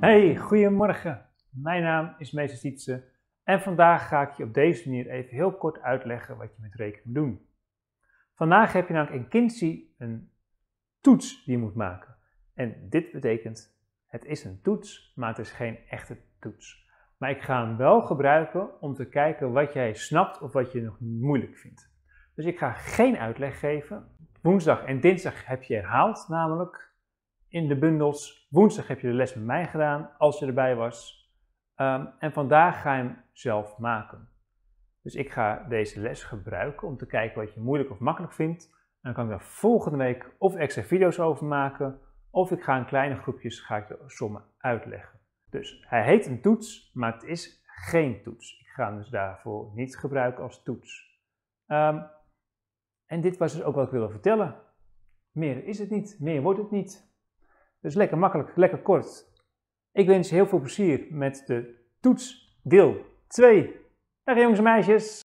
Hey, goedemorgen. Mijn naam is Meester Sietse en vandaag ga ik je op deze manier even heel kort uitleggen wat je met rekenen moet doen. Vandaag heb je namelijk in Kinsey een toets die je moet maken. En dit betekent, het is een toets, maar het is geen echte toets. Maar ik ga hem wel gebruiken om te kijken wat jij snapt of wat je nog moeilijk vindt. Dus ik ga geen uitleg geven. Woensdag en dinsdag heb je herhaald namelijk in de bundels. Woensdag heb je de les met mij gedaan, als je erbij was. Ehm, en vandaag ga je hem zelf maken. Dus ik ga deze les gebruiken om te kijken wat je moeilijk of makkelijk vindt. En dan kan ik daar volgende week of extra video's over maken, of ik ga in kleine groepjes ga ik de sommen uitleggen. Dus hij heet een toets, maar het is geen toets. Ik ga hem dus daarvoor niet gebruiken als toets. Ehm, en dit was dus ook wat ik wilde vertellen. Meer is het niet, meer wordt het niet. Dus lekker makkelijk, lekker kort. Ik wens je heel veel plezier met de toets deel 2. Dag jongens en meisjes!